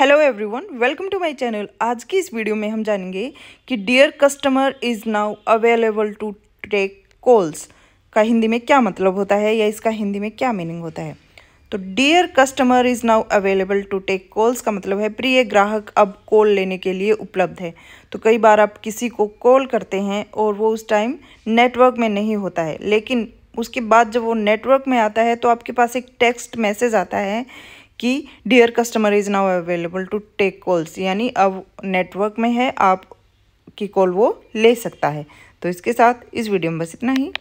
hello everyone welcome to my channel आज की इस वीडियो में हम जानेंगे कि dear customer is now available to take calls का हिंदी में क्या मतलब होता है या इसका हिंदी में क्या मीनिंग होता है तो dear customer is now available to take calls का मतलब है प्रिय ग्राहक अब कॉल लेने के लिए उपलब्ध है तो कई बार आप किसी को कॉल करते हैं और वो उस टाइम नेटवर्क में नहीं होता है लेकिन उसके बाद जब वो नेटवर्क में आता है तो आपके पास एक टेक्स्ट मैसेज आता है कि dear customer is now available to take calls यानी अब नेटवर्क में है आप की कॉल वो ले सकता है तो इसके साथ इस वीडियो में बस इतना ही